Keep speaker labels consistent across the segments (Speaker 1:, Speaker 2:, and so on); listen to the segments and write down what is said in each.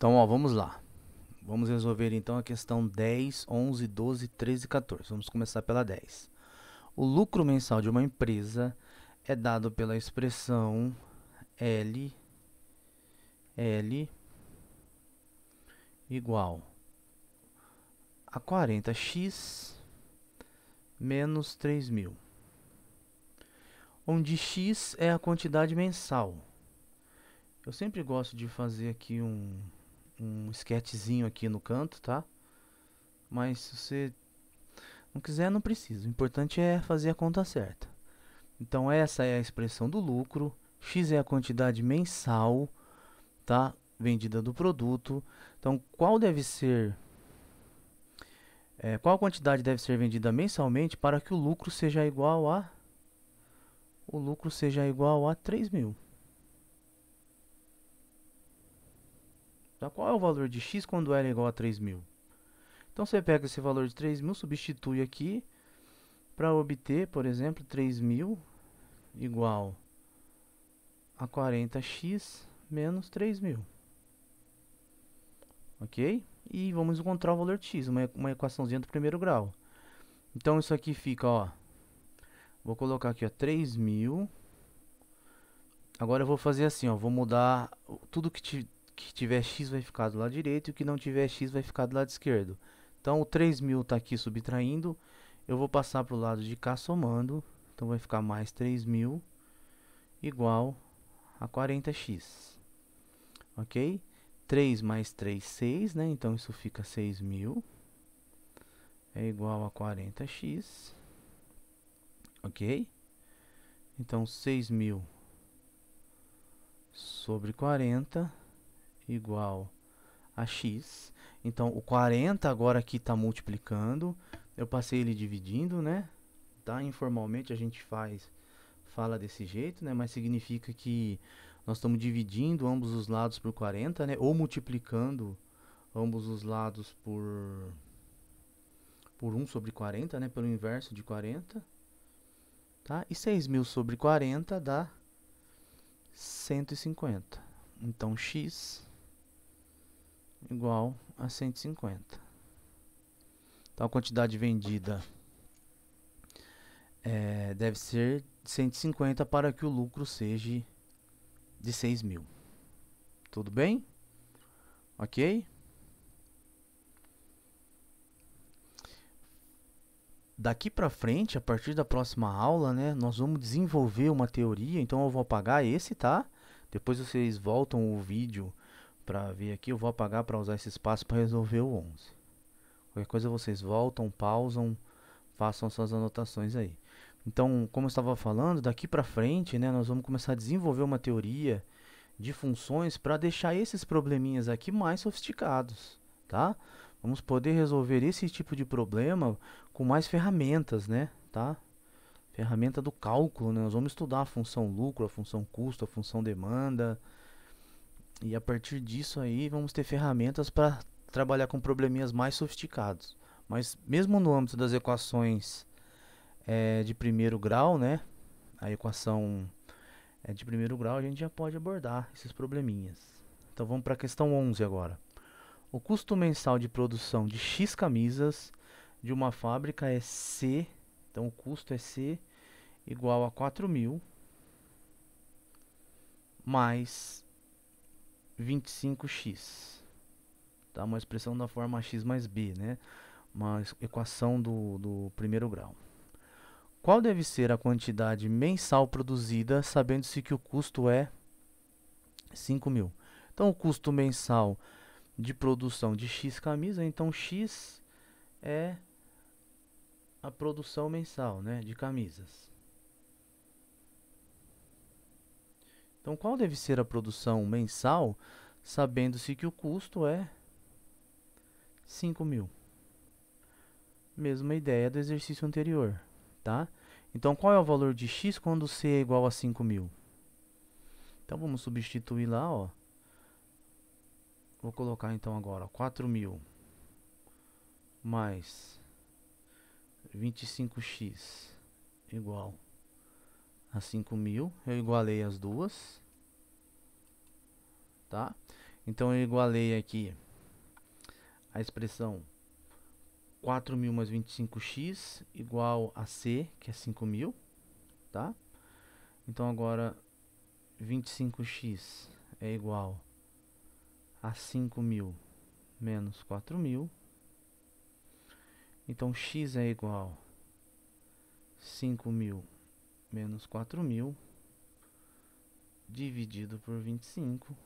Speaker 1: Então, ó, vamos lá. Vamos resolver então a questão 10, 11, 12, 13 e 14. Vamos começar pela 10. O lucro mensal de uma empresa é dado pela expressão L L igual a 40x menos 3.000, onde x é a quantidade mensal. Eu sempre gosto de fazer aqui um um esquetezinho aqui no canto, tá? Mas se você não quiser, não precisa. O importante é fazer a conta certa. Então essa é a expressão do lucro, x é a quantidade mensal, tá? Vendida do produto. Então qual deve ser é, qual quantidade deve ser vendida mensalmente para que o lucro seja igual a o lucro seja igual a 3 mil. Então, qual é o valor de x quando L é igual a 3.000? Então você pega esse valor de 3.000, substitui aqui para obter, por exemplo, 3.000 igual a 40x menos 3.000. Ok? E vamos encontrar o valor de x, uma, uma equaçãozinha do primeiro grau. Então isso aqui fica, ó. Vou colocar aqui, ó, 3.000. Agora eu vou fazer assim, ó. Vou mudar tudo que, que tiver x vai ficar do lado direito e o que não tiver x vai ficar do lado esquerdo. Então o 3.000 está aqui subtraindo, eu vou passar para o lado de cá somando, então vai ficar mais 3.000 igual a 40x, ok? 3 mais 3, 6, né? Então isso fica 6.000 é igual a 40x, ok? Então 6.000 sobre 40 igual a x. Então, o 40 agora aqui está multiplicando. Eu passei ele dividindo, né? Tá? Informalmente a gente faz, fala desse jeito, né? Mas significa que nós estamos dividindo ambos os lados por 40, né? Ou multiplicando ambos os lados por, por 1 sobre 40, né? Pelo inverso de 40. Tá? E 6.000 sobre 40 dá 150. Então, x igual a 150. Então a quantidade vendida é, deve ser de 150 para que o lucro seja de 6 mil. Tudo bem? Ok? Daqui para frente, a partir da próxima aula, né, nós vamos desenvolver uma teoria. Então eu vou apagar esse, tá? Depois vocês voltam o vídeo para ver aqui. Eu vou apagar para usar esse espaço para resolver o 11. Qualquer coisa vocês voltam, pausam, façam suas anotações aí. Então, como eu estava falando, daqui para frente, né, nós vamos começar a desenvolver uma teoria de funções para deixar esses probleminhas aqui mais sofisticados, tá? Vamos poder resolver esse tipo de problema com mais ferramentas, né, tá? Ferramenta do cálculo, né? Nós vamos estudar a função lucro, a função custo, a função demanda, e a partir disso aí vamos ter ferramentas para trabalhar com probleminhas mais sofisticados. Mas mesmo no âmbito das equações é, de primeiro grau, né? A equação é, de primeiro grau a gente já pode abordar esses probleminhas. Então vamos para a questão 11 agora. O custo mensal de produção de X camisas de uma fábrica é C, então o custo é C igual a 4.000 mil mais 25x. Tá? Uma expressão da forma x mais b, né? uma equação do, do primeiro grau. Qual deve ser a quantidade mensal produzida, sabendo-se que o custo é 5 mil? Então, o custo mensal de produção de X camisa, então X é a produção mensal né, de camisas. Então, qual deve ser a produção mensal, sabendo-se que o custo é 5 mil? Mesma ideia do exercício anterior, tá? Então, qual é o valor de x quando c é igual a 5 mil? Então, vamos substituir lá, ó. Vou colocar então agora 4 mil mais 25x igual a 5.000. Eu igualei as duas. Tá? Então eu igualei aqui a expressão 4.000 mais 25x igual a C, que é 5.000. Tá? Então agora 25x é igual a 5.000 menos 4.000. Então x é igual a 5.000 menos 4.000 dividido por 25.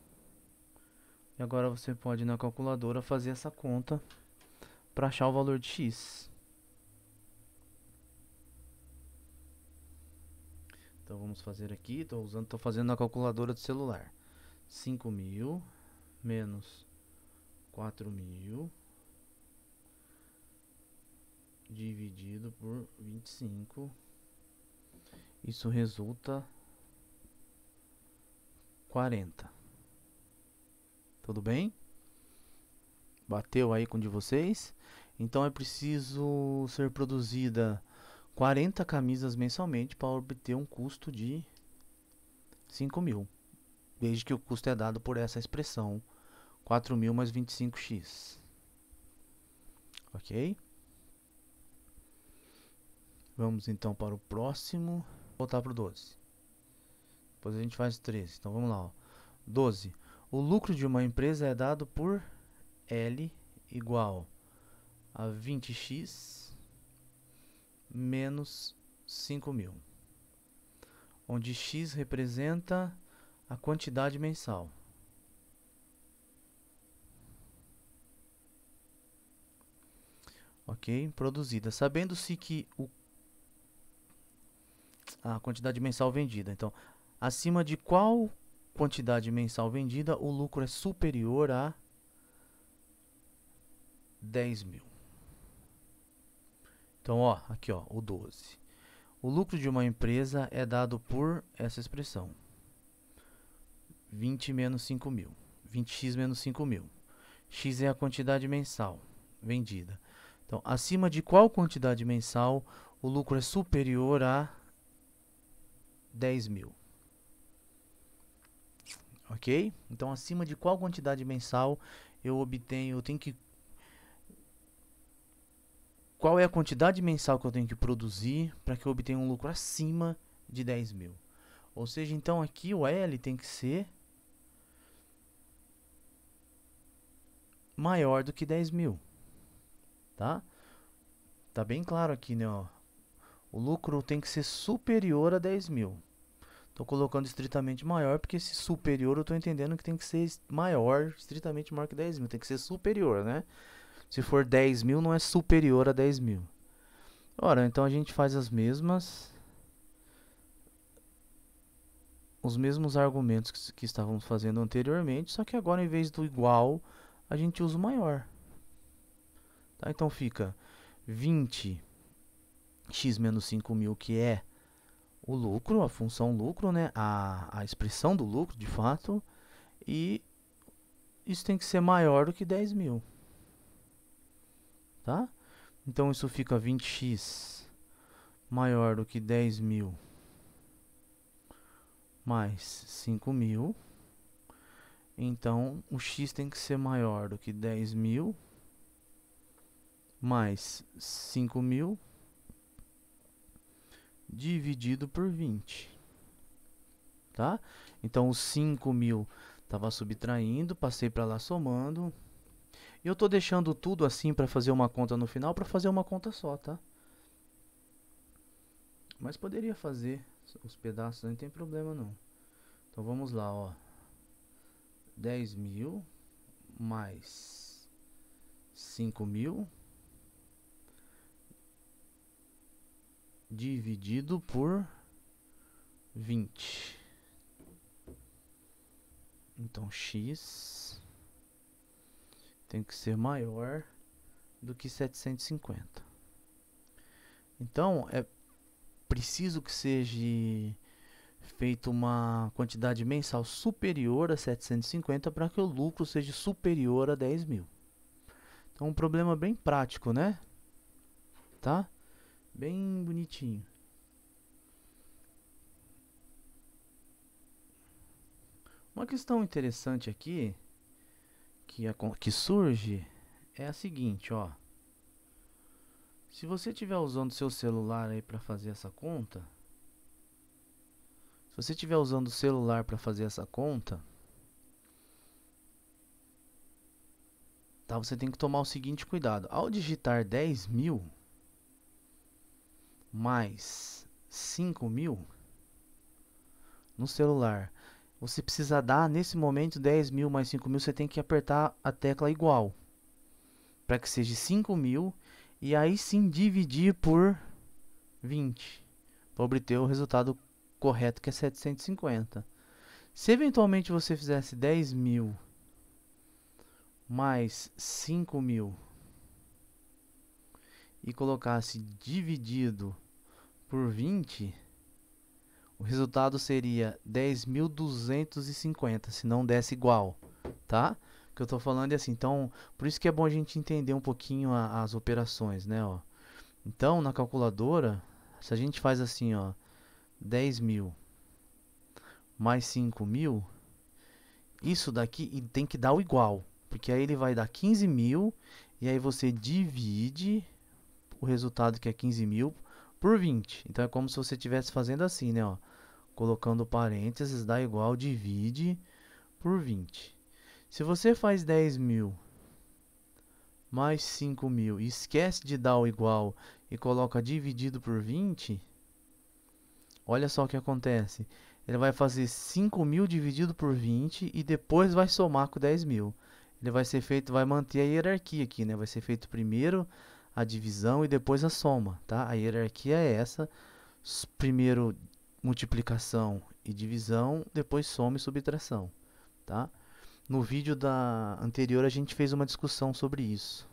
Speaker 1: E agora você pode na calculadora fazer essa conta para achar o valor de x. Então vamos fazer aqui, estou usando, tô fazendo na calculadora do celular. 5.000 menos 4.000 dividido por 25 isso resulta 40. Tudo bem? Bateu aí com de vocês? Então é preciso ser produzida 40 camisas mensalmente para obter um custo de 5 mil. Desde que o custo é dado por essa expressão 4 mil mais 25x. Ok? Vamos então para o próximo voltar o 12. Depois a gente faz o 13. Então vamos lá, ó. 12. O lucro de uma empresa é dado por L igual a 20x menos 5.000. onde x representa a quantidade mensal. Ok? Produzida. Sabendo-se que o a quantidade mensal vendida. Então, acima de qual quantidade mensal vendida o lucro é superior a 10 mil? Então, ó, aqui ó, o 12. O lucro de uma empresa é dado por essa expressão. 20 menos 5 mil. 20x menos 5 mil. X é a quantidade mensal vendida. Então, acima de qual quantidade mensal o lucro é superior a 10 mil. Ok? Então, acima de qual quantidade mensal eu obtenho, eu tenho que... Qual é a quantidade mensal que eu tenho que produzir para que eu obtenha um lucro acima de 10 mil? Ou seja, então aqui o L tem que ser maior do que 10 mil. Tá? Tá bem claro aqui, né? Ó. O lucro tem que ser superior a 10 mil. Estou colocando estritamente maior, porque se superior eu estou entendendo que tem que ser maior, estritamente maior que 10 mil. Tem que ser superior, né? Se for 10 mil, não é superior a 10 mil. Ora, então a gente faz as mesmas... Os mesmos argumentos que, que estávamos fazendo anteriormente, só que agora em vez do igual, a gente usa o maior. Tá? Então fica 20 x menos 5 mil, que é o lucro, a função lucro, né? a, a expressão do lucro, de fato, e isso tem que ser maior do que 10 mil. Tá? Então isso fica 20x maior do que 10 mil mais 5 mil. Então o x tem que ser maior do que 10 mil mais 5 mil dividido por 20. Tá? Então, os 5 mil estava subtraindo, passei para lá somando. E eu estou deixando tudo assim para fazer uma conta no final, para fazer uma conta só, tá? Mas poderia fazer os pedaços, não tem problema não. Então vamos lá, ó. 10 mil mais 5 mil dividido por 20. Então x tem que ser maior do que 750. Então é preciso que seja feita uma quantidade mensal superior a 750 para que o lucro seja superior a 10 mil. Então um problema bem prático, né? Tá? Bem bonitinho. Uma questão interessante aqui que, que surge é a seguinte, ó. Se você estiver usando seu celular aí para fazer essa conta, se você estiver usando o celular para fazer essa conta, tá? Você tem que tomar o seguinte cuidado: ao digitar 10 mil mais 5 mil no celular. Você precisa dar nesse momento 10 mil mais 5 mil. Você tem que apertar a tecla igual para que seja 5 mil e aí sim dividir por 20 para obter o resultado correto que é 750. Se eventualmente você fizesse 10 mil mais 5 mil e colocasse dividido por 20, o resultado seria 10.250, se não desse igual, tá? O que eu tô falando é assim, então, por isso que é bom a gente entender um pouquinho a, as operações, né, ó. Então, na calculadora, se a gente faz assim, ó, 10.000 mil mais 5.000, mil, isso daqui tem que dar o igual, porque aí ele vai dar 15.000 mil, e aí você divide o resultado que é 15.000 mil por 20. Então é como se você estivesse fazendo assim, né? Ó, colocando parênteses, dá igual, divide por 20. Se você faz 10 mil mais 5 mil e esquece de dar o igual e coloca dividido por 20, olha só o que acontece. Ele vai fazer 5 mil dividido por 20 e depois vai somar com 10 mil. Ele vai ser feito, vai manter a hierarquia aqui, né? Vai ser feito primeiro a divisão e depois a soma, tá? A hierarquia é essa: primeiro multiplicação e divisão, depois soma e subtração, tá? No vídeo da anterior a gente fez uma discussão sobre isso.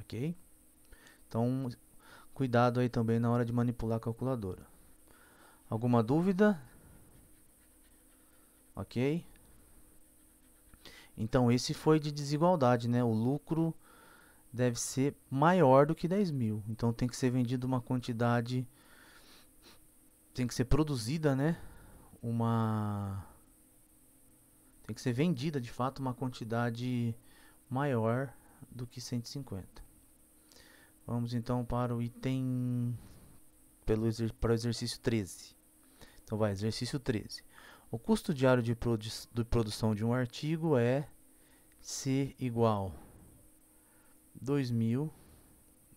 Speaker 1: OK? Então, cuidado aí também na hora de manipular a calculadora. Alguma dúvida? OK? Então, esse foi de desigualdade, né? O lucro deve ser maior do que 10 mil. Então tem que ser vendida uma quantidade. Tem que ser produzida, né? Uma. Tem que ser vendida de fato uma quantidade maior do que 150. Vamos então para o item. Pelo exer... Para o exercício 13. Então vai, exercício 13. O custo diário de, produ... de produção de um artigo é C igual 2000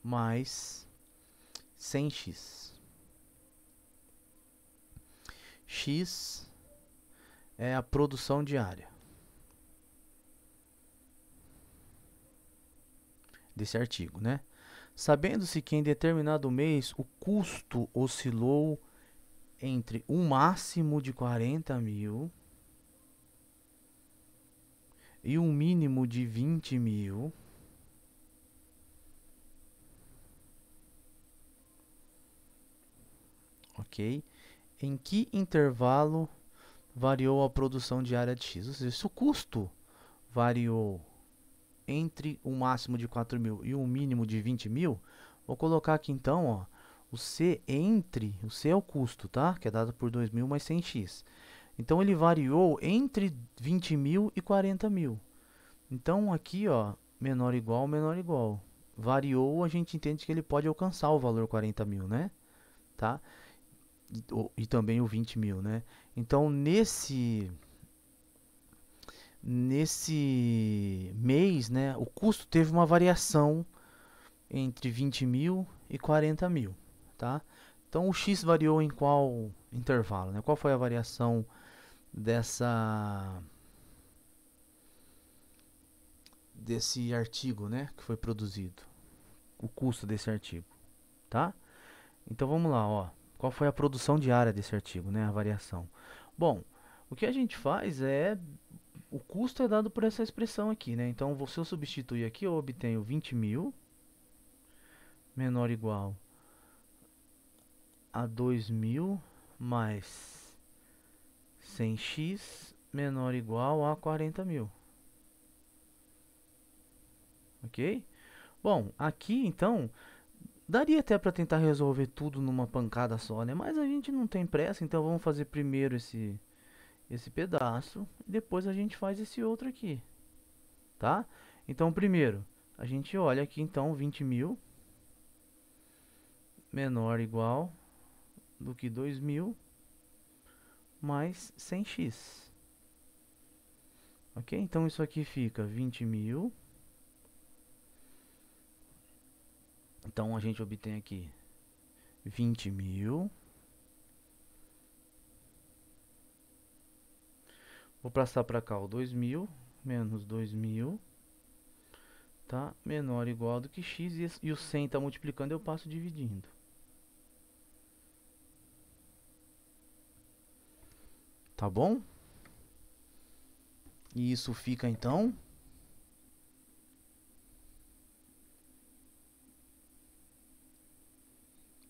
Speaker 1: mais 100x. X é a produção diária desse artigo, né? Sabendo-se que em determinado mês o custo oscilou entre um máximo de 40 mil e um mínimo de 20 mil. ok? Em que intervalo variou a produção diária de X? Ou seja, se o custo variou entre um máximo de 4 mil e um mínimo de 20 mil, vou colocar aqui então, ó, o C entre, o C é o custo, tá? Que é dado por 2 mil mais 100 X. Então, ele variou entre 20 mil e 40 mil. Então, aqui, ó, menor igual, menor igual. Variou, a gente entende que ele pode alcançar o valor 40 mil, né? Tá? e, também o 20 mil, né? Então nesse nesse mês, né, o custo teve uma variação entre 20 mil e 40 mil, tá? Então o X variou em qual intervalo, né? Qual foi a variação dessa desse artigo, né, que foi produzido? O custo desse artigo, tá? Então vamos lá, ó qual foi a produção diária desse artigo, né, a variação. Bom, o que a gente faz é o custo é dado por essa expressão aqui, né? Então, se eu substituir aqui, eu obtenho 20 mil menor ou igual a 2.000 mais 100x menor ou igual a 40.000. Ok? Bom, aqui então Daria até para tentar resolver tudo numa pancada só, né? Mas a gente não tem pressa, então vamos fazer primeiro esse esse pedaço e depois a gente faz esse outro aqui, tá? Então primeiro a gente olha aqui então 20 mil menor igual do que 2000 mais 100x. Ok? Então isso aqui fica 20.000 mil Então a gente obtém aqui vinte mil. Vou passar para cá o dois mil menos dois mil. Tá? Menor ou igual do que x e o 100 está multiplicando, eu passo dividindo. Tá bom? E isso fica então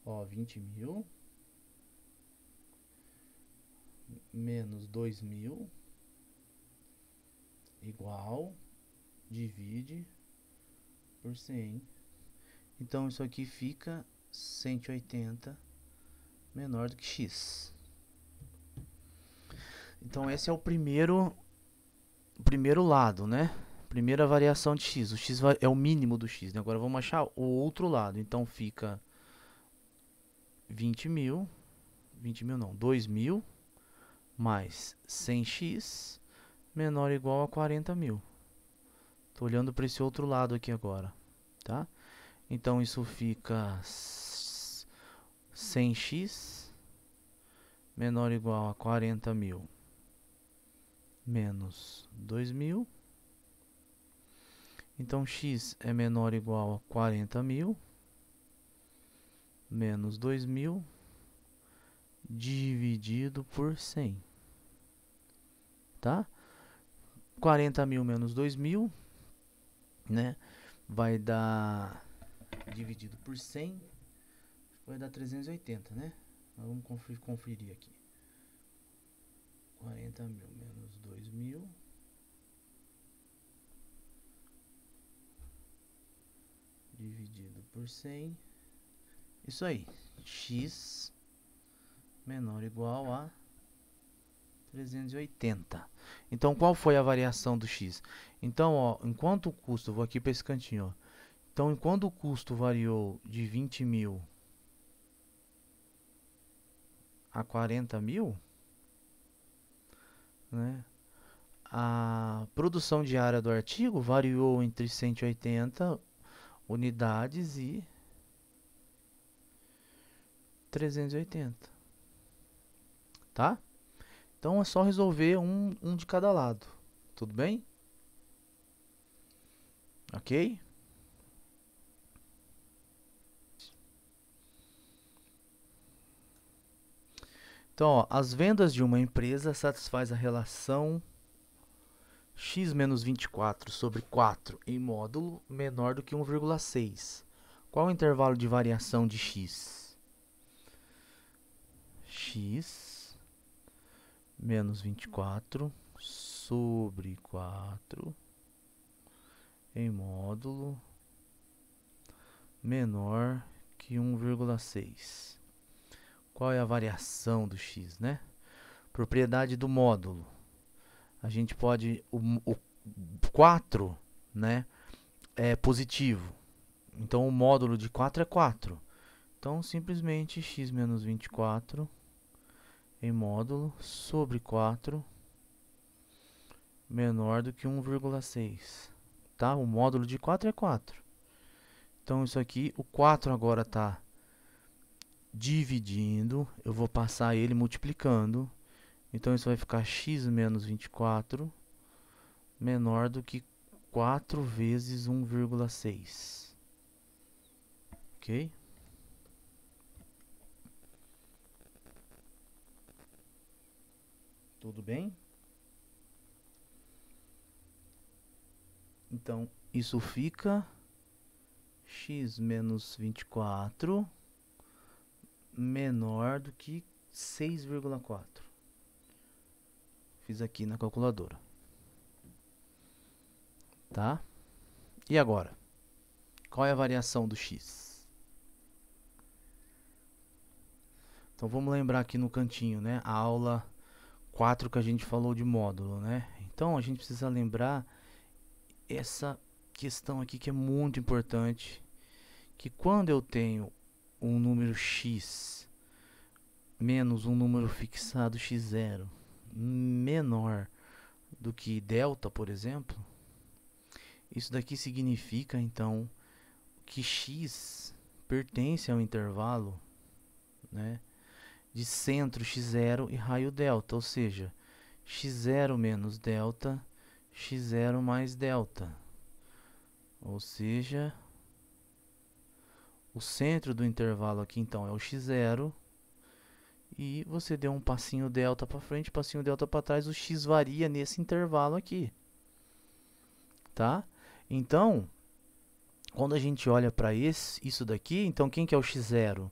Speaker 1: Ó, 20 mil. Menos 2 mil. Igual. Divide por 100. Então isso aqui fica 180 menor do que x. Então esse é o primeiro o primeiro lado, né? Primeira variação de x. O x é o mínimo do x. Né? Agora vamos achar o outro lado. Então fica 20 mil, 20 mil não, 2 mil mais 100x menor ou igual a 40 mil. Estou olhando para esse outro lado aqui agora, tá? Então isso fica 100x menor ou igual a 40 mil menos 2 mil. Então x é menor ou igual a 40 mil menos 2.000 dividido por 100. Tá? quarenta mil menos 2.000, né? Vai dar dividido por 100, vai dar 380, né? vamos conferir, conferir aqui. quarenta mil menos dois mil. Dividido por 100. Isso aí. X menor ou igual a 380. Então, qual foi a variação do X? Então, ó, enquanto o custo, vou aqui para esse cantinho, ó. Então, enquanto o custo variou de 20 mil a 40 mil, né? a produção diária do artigo variou entre 180 unidades e 380. Tá? Então é só resolver um, um de cada lado. Tudo bem? Ok? Então, ó, as vendas de uma empresa satisfaz a relação x menos 24 sobre 4 em módulo menor do que 1,6. Qual o intervalo de variação de x? x menos 24 sobre 4 em módulo menor que 1,6. Qual é a variação do x, né? Propriedade do módulo. A gente pode o, o 4, né, é positivo. Então o módulo de 4 é 4. Então simplesmente x menos 24 em módulo sobre 4 menor do que 1,6. Tá? O módulo de 4 é 4. Então isso aqui, o 4 agora está dividindo, eu vou passar ele multiplicando. Então isso vai ficar x menos 24 menor do que 4 vezes 1,6. Ok? Tudo bem? Então, isso fica x menos 24 menor do que 6,4. Fiz aqui na calculadora. Tá? E agora? Qual é a variação do x? Então vamos lembrar aqui no cantinho, né? A aula quatro que a gente falou de módulo, né? Então a gente precisa lembrar essa questão aqui que é muito importante, que quando eu tenho um número x menos um número fixado x0 menor do que delta, por exemplo, isso daqui significa então que x pertence ao intervalo, né? de centro x0 e raio delta, ou seja, x0 menos delta, x0 mais delta. Ou seja, o centro do intervalo aqui então é o x0 e você deu um passinho delta para frente, passinho delta para trás, o x varia nesse intervalo aqui. Tá? Então, quando a gente olha para isso daqui, então quem que é o x0?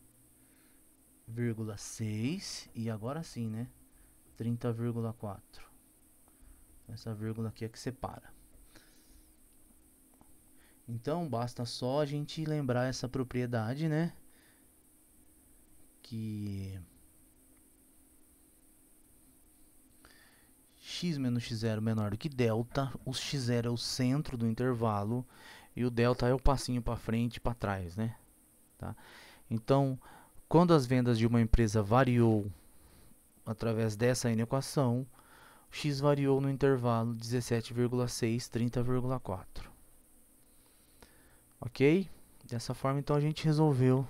Speaker 1: 30,6 e agora sim, né? 30,4. Essa vírgula aqui é que separa. Então basta só a gente lembrar essa propriedade, né? Que x menos x0 menor do que delta, o x0 é o centro do intervalo e o delta é o passinho para frente e para trás, né? Tá? Então, quando as vendas de uma empresa variou através dessa inequação, x variou no intervalo 17,6-30,4. Ok? Dessa forma, então, a gente resolveu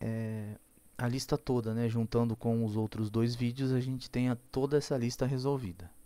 Speaker 1: é, a lista toda, né? Juntando com os outros dois vídeos, a gente tem toda essa lista resolvida.